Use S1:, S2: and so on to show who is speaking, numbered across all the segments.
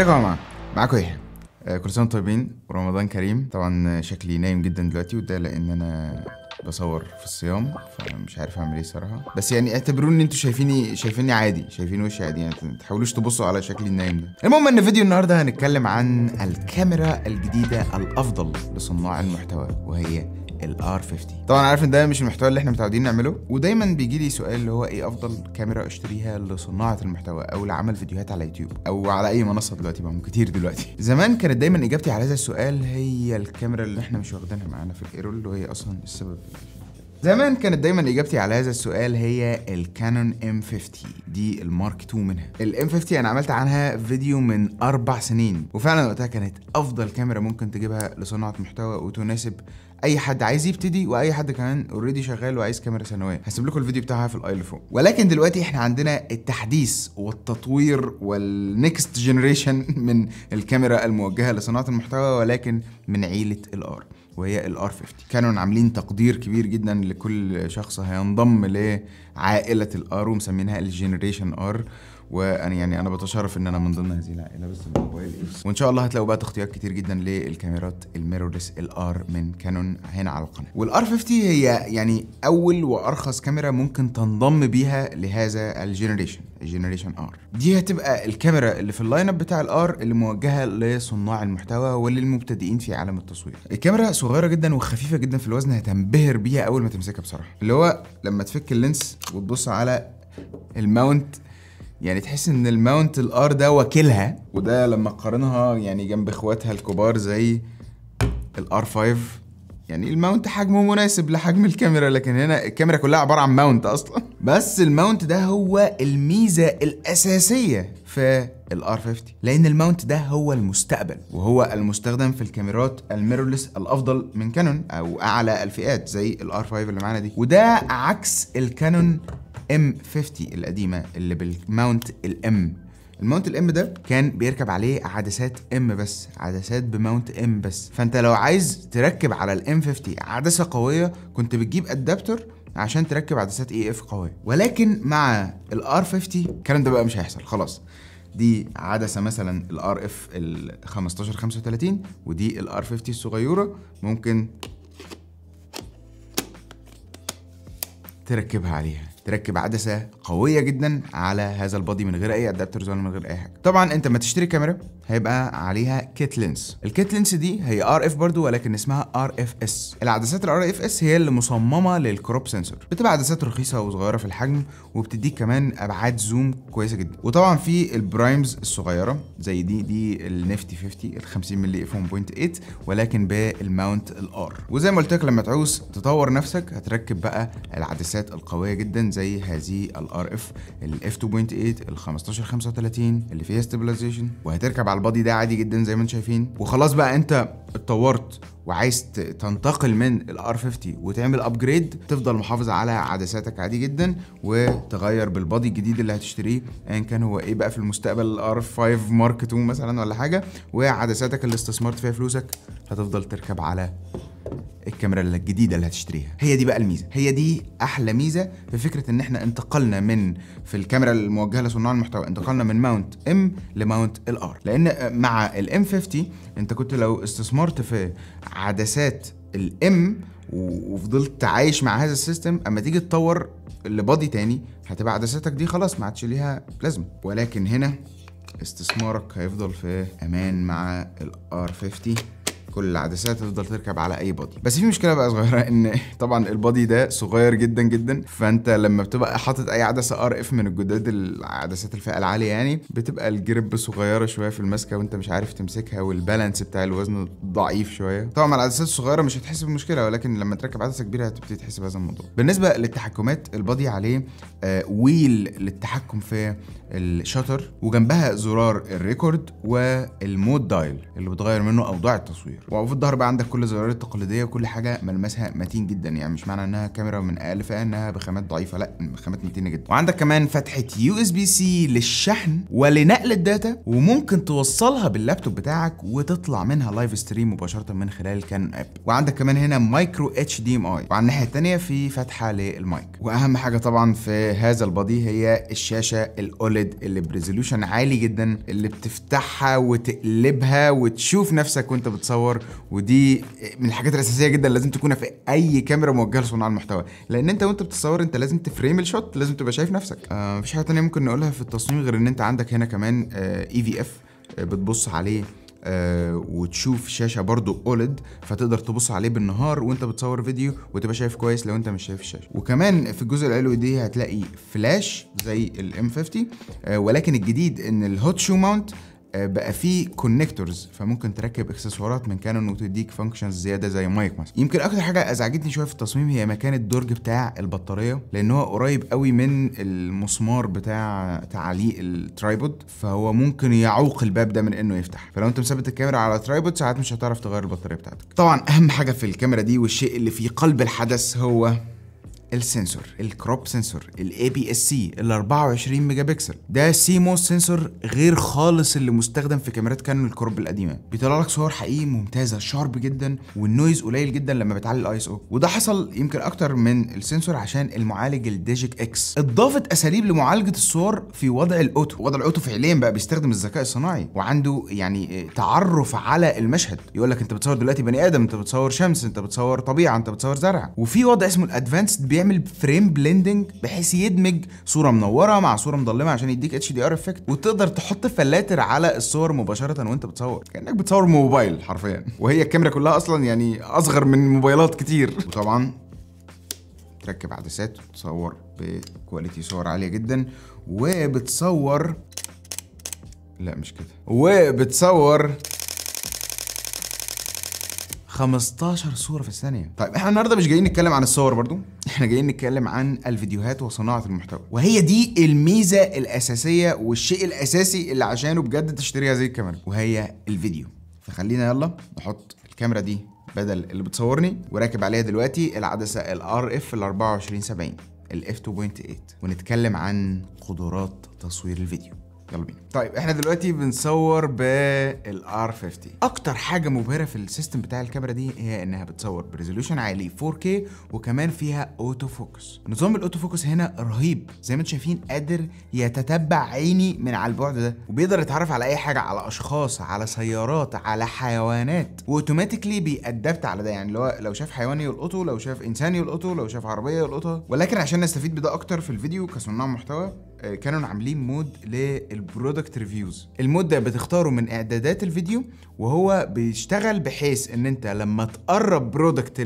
S1: ازيكم يا جماعه معاكم ايه آه، كل سنه طيبين ورمضان كريم طبعا شكلي نايم جدا دلوقتي وده لان انا بصور في الصيام فمش عارف اعمل ايه صراحه بس يعني اعتبروا ان انتوا شايفيني شايفيني عادي شايفين وشي عادي يعني ما تحاولوش تبصوا على شكلي النايم ده المهم ان فيديو النهارده هنتكلم عن الكاميرا الجديده الافضل لصناع المحتوى وهي الار 50 طبعا عارف ان ده مش المحتوى اللي احنا متعودين نعمله ودايما بيجي لي سؤال اللي هو ايه افضل كاميرا اشتريها لصناعه المحتوى او لعمل فيديوهات على يوتيوب او على اي منصه دلوقتي بقى كتير دلوقتي زمان كانت دايما اجابتي على هذا السؤال هي الكاميرا اللي احنا مش واخدينها معانا في الايرول وهي اصلا السبب زمان كانت دايما اجابتي على هذا السؤال هي الكانون ام 50 دي المارك 2 منها الام 50 انا عملت عنها فيديو من اربع سنين وفعلا وقتها كانت افضل كاميرا ممكن تجيبها لصناعه محتوى وتناسب اي حد عايز يبتدي واي حد كمان اوريدي شغال وعايز كاميرا ثانويه هسيب لكم الفيديو بتاعها في الاي اللي فوق ولكن دلوقتي احنا عندنا التحديث والتطوير والنكست جنريشن من الكاميرا الموجهه لصناعه المحتوى ولكن من عيله الار وهي الار 50 كانوا عاملين تقدير كبير جدا لكل شخص هينضم لعائله الار ومسمينها الجنريشن ار وانا يعني انا بتشرف ان انا من ضمن هذه العائله بس الموبايل وان شاء الله هتلاقوا بقى تغطيات كتير جدا للكاميرات الميرورلس الار من كانون هنا على القناه والار 50 هي يعني اول وارخص كاميرا ممكن تنضم بيها لهذا الجنريشن الجنريشن ار دي هتبقى الكاميرا اللي في اللاين اب بتاع الار اللي موجهه لصناع المحتوى وللمبتدئين في عالم التصوير الكاميرا صغيره جدا وخفيفه جدا في الوزن هتنبهر بيها اول ما تمسكها بصراحه اللي هو لما تفك اللينس وتبص على الماونت يعني تحس ان الماونت الار ده واكلها وده لما قارنها يعني جنب اخواتها الكبار زي الار 5 يعني الماونت حجمه مناسب لحجم الكاميرا لكن هنا الكاميرا كلها عباره عن ماونت اصلا بس الماونت ده هو الميزه الاساسيه في الار 50 لان الماونت ده هو المستقبل وهو المستخدم في الكاميرات الميرورلس الافضل من كانون او اعلى الفئات زي الار 5 اللي معانا دي وده عكس الكانون M50 القديمة اللي بالماونت الام الماونت الام ده كان بيركب عليه عدسات ام بس عدسات بماونت ام بس فانت لو عايز تركب على الام 50 عدسه قويه كنت بتجيب ادابتر عشان تركب عدسات اي اف قويه ولكن مع الار 50 الكلام ده بقى مش هيحصل خلاص دي عدسه مثلا الار اف ال 35 ودي الار 50 الصغيره ممكن تركبها عليها تركب عدسه قويه جدا على هذا البادي من غير اي ادابترز ولا من غير اي حاجه طبعا انت لما تشتري كاميرا هيبقى عليها كيت لينز الكيت لينز دي هي ار اف برضو ولكن اسمها ار اف اس العدسات الار اف اس هي اللي مصممه للكروب سنسور بتبقى عدسات رخيصه وصغيره في الحجم وبتديك كمان ابعاد زوم كويسه جدا وطبعا في البرايمز الصغيره زي دي دي النفتي 50 ال 50 ملي اف 1.8 ولكن بالماونت الار وزي ما قلت لك لما تعوز تطور نفسك هتركب بقى العدسات القويه جدا زي هذه الار اف الاف 2.8 ال 1535 اللي فيها ستابلايزيشن وهتركب على البادي ده عادي جدا زي ما انتم شايفين وخلاص بقى انت اتطورت وعايز تنتقل من الار 50 وتعمل ابجريد تفضل محافظ على عدساتك عادي جدا وتغير بالبادي الجديد اللي هتشتريه ايا كان هو ايه بقى في المستقبل الار 5 مارك 2 مثلا ولا حاجه وعدساتك اللي استثمرت فيها فلوسك هتفضل تركب على الكاميرا الجديده اللي هتشتريها هي دي بقى الميزه هي دي احلى ميزه في فكره ان احنا انتقلنا من في الكاميرا الموجهه لصناع المحتوى انتقلنا من ماونت ام لماونت الار لان مع الام 50 انت كنت لو استثمرت في عدسات الام وفضلت عايش مع هذا السيستم اما تيجي تطور لبادي تاني هتبقى عدساتك دي خلاص ما عادش ليها لازمه ولكن هنا استثمارك هيفضل في امان مع الار 50 كل العدسات تفضل تركب على اي بادي بس في مشكله بقى صغيره ان طبعا البادي ده صغير جدا جدا فانت لما بتبقى حاطط اي عدسه ار اف من الجداد العدسات الفئه العاليه يعني بتبقى الجريب صغيره شويه في المسكه وانت مش عارف تمسكها والبالانس بتاع الوزن ضعيف شويه طبعا مع العدسات الصغيره مش هتحس بمشكله ولكن لما تركب عدسه كبيره هتبتدي تحس بهذا الموضوع بالنسبه للتحكمات البادي عليه آه ويل للتحكم في الشاتر وجنبها زرار الريكورد والمود دايل اللي بتغير منه اوضاع التصوير وفي الظهر بقى عندك كل الزرار التقليديه وكل حاجه ملمسها متين جدا يعني مش معنى انها كاميرا من اقل فئه انها بخامات ضعيفه لا خامات متينه جدا وعندك كمان فتحه يو اس بي سي للشحن ولنقل الداتا وممكن توصلها باللابتوب بتاعك وتطلع منها لايف ستريم مباشره من خلال كان اب وعندك كمان هنا مايكرو اتش دي ام اي وعلى الناحيه الثانيه في فتحه للمايك واهم حاجه طبعا في هذا البادي هي الشاشه الاوليد اللي بريزولوشن عالي جدا اللي بتفتحها وتقلبها وتشوف نفسك وانت بتصور الافكار ودي من الحاجات الاساسيه جدا لازم تكون في اي كاميرا موجهه لصناع المحتوى لان انت وانت بتصور انت لازم تفريم الشوت لازم تبقى شايف نفسك آه مفيش حاجه ثانيه ممكن نقولها في التصميم غير ان انت عندك هنا كمان اي في اف بتبص عليه آه وتشوف شاشه برضو اولد فتقدر تبص عليه بالنهار وانت بتصور فيديو وتبقى شايف كويس لو انت مش شايف الشاشه وكمان في الجزء الالو دي هتلاقي فلاش زي الام 50 آه ولكن الجديد ان الهوت شو ماونت آه، بقى فيه كونكتورز فممكن تركب اكسسوارات من كانون وتديك فانكشنز زياده زي مايك مثلا يمكن اكتر حاجه ازعجتني شويه في التصميم هي مكان الدرج بتاع البطاريه لان هو قريب قوي من المسمار بتاع تعليق الترايبود فهو ممكن يعوق الباب ده من انه يفتح فلو انت مثبت الكاميرا على ترايبود ساعات مش هتعرف تغير البطاريه بتاعتك طبعا اهم حاجه في الكاميرا دي والشيء اللي في قلب الحدث هو السنسور الكروب سنسور الاي بي اس سي ال 24 ميجا بكسل ده سي موس سنسور غير خالص اللي مستخدم في كاميرات كانون الكروب القديمه بيطلع لك صور حقيقي ممتازه شارب جدا والنويز قليل جدا لما بتعلي الاي اس او وده حصل يمكن اكتر من السنسور عشان المعالج الديجيك اكس اضافت اساليب لمعالجه الصور في وضع الاوتو وضع الاوتو فعليا بقى بيستخدم الذكاء الصناعي وعنده يعني آه، تعرف على المشهد يقول لك انت بتصور دلوقتي بني ادم انت بتصور شمس انت بتصور طبيعه انت بتصور زرع وفي وضع اسمه الادفانسد بيعمل بيعمل فريم بليندنج بحيث يدمج صوره منوره مع صوره مظلمه عشان يديك اتش دي ار افكت وتقدر تحط فلاتر على الصور مباشره وانت بتصور كانك بتصور موبايل حرفيا وهي الكاميرا كلها اصلا يعني اصغر من موبايلات كتير وطبعا تركب عدسات وتصور بكواليتي صور عاليه جدا وبتصور لا مش كده وبتصور 15 صوره في الثانيه طيب احنا النهارده مش جايين نتكلم عن الصور برضو احنا جايين نتكلم عن الفيديوهات وصناعه المحتوى وهي دي الميزه الاساسيه والشيء الاساسي اللي عشانه بجد تشتريها زي الكاميرا وهي الفيديو فخلينا يلا نحط الكاميرا دي بدل اللي بتصورني وراكب عليها دلوقتي العدسه الار اف ال 2470 الاف 2.8 ونتكلم عن قدرات تصوير الفيديو يلا بينا طيب احنا دلوقتي بنصور بالار 50 اكتر حاجه مبهره في السيستم بتاع الكاميرا دي هي انها بتصور بريزولوشن عالي 4K وكمان فيها اوتو فوكس نظام الاوتو فوكس هنا رهيب زي ما انتم شايفين قادر يتتبع عيني من على البعد ده وبيقدر يتعرف على اي حاجه على اشخاص على سيارات على حيوانات واوتوماتيكلي بيأدبت على ده يعني لو لو شاف حيوان يلقطه لو شاف انسان يلقطه لو شاف عربيه يلقطها ولكن عشان نستفيد بده اكتر في الفيديو كصناع محتوى آه، كانوا عاملين مود للبرودكت ريفيوز المود ده بتختاره من اعدادات الفيديو وهو بيشتغل بحيث ان انت لما تقرب برودكت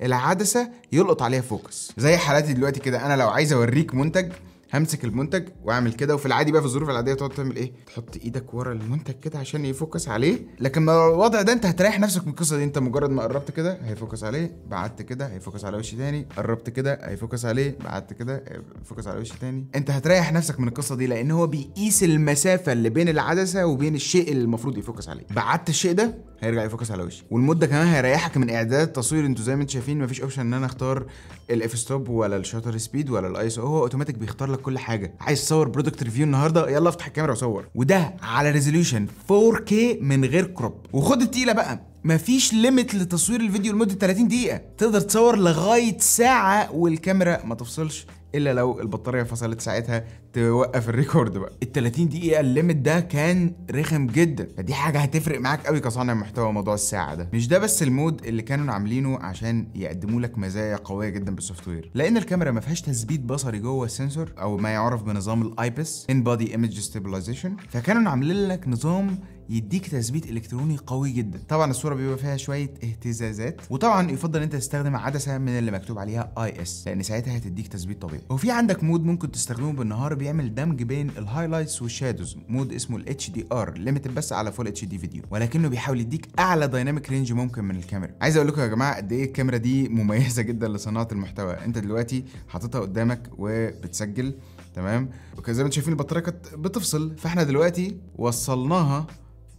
S1: للعدسه يلقط عليها فوكس زي حالاتي دلوقتي كده انا لو عايز اوريك منتج همسك المنتج واعمل كده وفي العادي بقى في الظروف العاديه تقعد تعمل ايه تحط ايدك ورا المنتج كده عشان يفوكس عليه لكن الوضع ده انت هتريح نفسك من القصه دي انت مجرد ما قربت كده هيفوكس عليه بعدت كده هيفوكس على وشي تاني قربت كده هيفوكس عليه بعدت كده هيفوكس على وشي تاني انت هتريح نفسك من القصه دي لان هو بيقيس المسافه اللي بين العدسه وبين الشيء اللي المفروض يفوكس عليه بعدت الشيء ده هيرجع يفوكس على وشي والمده كمان هيريحك من اعداد التصوير انتوا زي ما انتوا شايفين مفيش اوبشن ان انا اختار الاف ستوب ولا الشاتر سبيد ولا الاي اس او هو اوتوماتيك بيختار لك كل حاجه عايز تصور برودكت ريفيو النهارده يلا افتح الكاميرا وصور وده على ريزوليوشن 4K من غير كروب وخد التقيله بقى مفيش ليميت لتصوير الفيديو لمده 30 دقيقه تقدر تصور لغايه ساعه والكاميرا ما تفصلش الا لو البطاريه فصلت ساعتها توقف الريكورد بقى ال 30 دقيقه الليميت ده كان رخم جدا فدي حاجه هتفرق معاك قوي كصانع محتوى موضوع الساعه ده مش ده بس المود اللي كانوا عاملينه عشان يقدموا لك مزايا قويه جدا بالسوفت وير لان الكاميرا ما فيهاش تثبيت بصري جوه السنسور او ما يعرف بنظام الايبس ان بودي ايمج ستابلايزيشن فكانوا عاملين لك نظام يديك تثبيت الكتروني قوي جدا طبعا الصوره بيبقى فيها شويه اهتزازات وطبعا يفضل انت تستخدم عدسه من اللي مكتوب عليها اي اس لان ساعتها هتديك تثبيت طبيعي وفي عندك مود ممكن تستخدمه بالنهار بيعمل دمج بين الهايلايتس والشادوز مود اسمه الاتش دي ار ليميتد بس على فول اتش دي فيديو ولكنه بيحاول يديك اعلى دايناميك رينج ممكن من الكاميرا عايز اقول لكم يا جماعه قد ايه الكاميرا دي مميزه جدا لصناعه المحتوى انت دلوقتي حاططها قدامك وبتسجل تمام وكان ما انتم شايفين البطاريه كانت بتفصل فاحنا دلوقتي وصلناها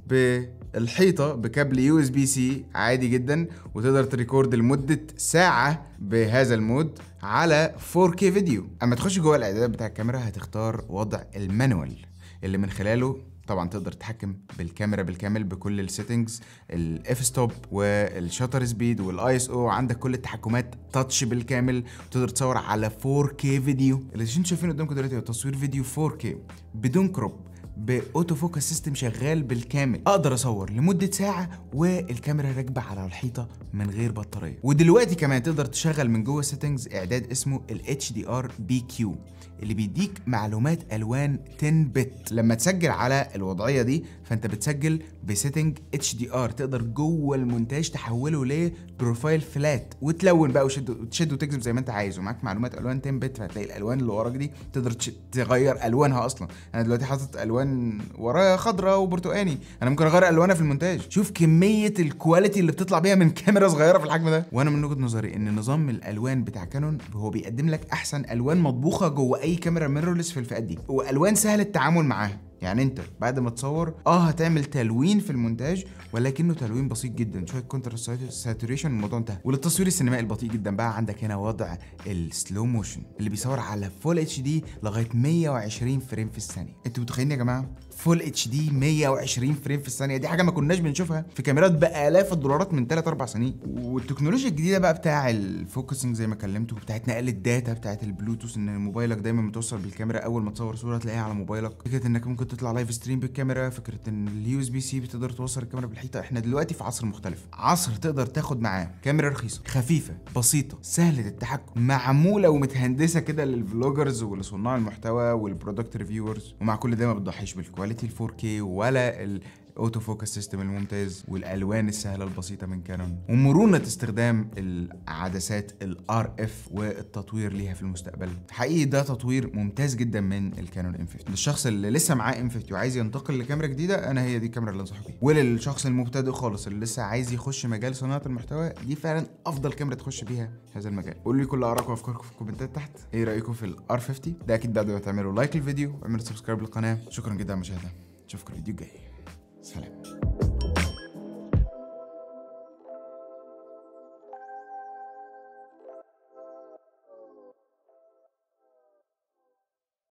S1: بالحيطه بكابل يو اس بي سي عادي جدا وتقدر تريكورد لمده ساعه بهذا المود على 4K فيديو اما تخش جوه الاعدادات بتاع الكاميرا هتختار وضع المانوال اللي من خلاله طبعا تقدر تتحكم بالكاميرا بالكامل بكل السيتنجز الاف ستوب والشاتر سبيد والاي اس او عندك كل التحكمات تاتش بالكامل وتقدر تصور على 4K فيديو اللي انتوا شايفينه قدامكم دلوقتي هو تصوير فيديو 4K بدون كروب باوتو فوكس سيستم شغال بالكامل اقدر اصور لمده ساعه والكاميرا راكبه على الحيطه من غير بطاريه ودلوقتي كمان تقدر تشغل من جوه سيتنجز اعداد اسمه ال HDR BQ اللي بيديك معلومات الوان 10 بت لما تسجل على الوضعيه دي فانت بتسجل بسيتنج اتش دي ار تقدر جوه المونتاج تحوله لبروفايل فلات وتلون بقى وتشد وتشد وتكذب زي ما انت عايز ومعاك معلومات الوان 10 بت فهتلاقي الالوان اللي وراك دي تقدر تغير الوانها اصلا انا دلوقتي حاطط الوان ورايا خضراء وبرتقاني انا ممكن اغير الوانها في المونتاج شوف كميه الكواليتي اللي بتطلع بيها من كاميرا صغيره في الحجم ده وانا من وجهه نظري ان نظام الالوان بتاع كانون هو بيقدم لك احسن الوان مطبوخه جوه اي كاميرا ميرورلس في الفئات دي والوان سهل التعامل معاها يعني انت بعد ما تصور اه هتعمل تلوين في المونتاج ولكنه تلوين بسيط جدا شويه كونتراست ساتوريشن الموضوع انتهى وللتصوير السينمائي البطيء جدا بقى عندك هنا وضع السلو موشن اللي بيصور على فول اتش دي لغايه 120 فريم في الثانيه انتوا متخيلين يا جماعه فول اتش دي 120 فريم في الثانيه دي حاجه ما كناش بنشوفها في كاميرات بالاف الدولارات من 3 4 سنين والتكنولوجيا الجديده بقى بتاع الفوكسنج زي ما كلمته بتاعت نقل الداتا بتاعت البلوتوث ان موبايلك دايما متوصل بالكاميرا اول ما تصور صوره تلاقيها على موبايلك فكره انك ممكن تطلع لايف ستريم بالكاميرا فكره ان اليو اس بي سي بتقدر توصل الكاميرا بالحيطه احنا دلوقتي في عصر مختلف عصر تقدر تاخد معاه كاميرا رخيصه خفيفه بسيطه سهله التحكم معموله ومتهندسه كده للفلوجرز ولصناع المحتوى والبرودكت ريفيورز ومع كل ده ما بتضحيش بالكواليتي كواليتي 4K ولا الاوتو فوكس سيستم الممتاز والالوان السهله البسيطه من كانون ومرونه استخدام العدسات الار اف والتطوير ليها في المستقبل حقيقي ده تطوير ممتاز جدا من الكانون ام 50 للشخص اللي لسه معاه ام 50 وعايز ينتقل لكاميرا جديده انا هي دي الكاميرا اللي انصحه بيها وللشخص المبتدئ خالص اللي لسه عايز يخش مجال صناعه المحتوى دي فعلا افضل كاميرا تخش بيها هذا المجال قولوا لي كل ارائكم وافكاركم في الكومنتات تحت ايه رايكم في الار 50 ده اكيد بعد ما تعملوا لايك للفيديو واعملوا سبسكرايب للقناه شكرا جدا على المشاهده نشوفكم الفيديو الجاي 사랑합니다.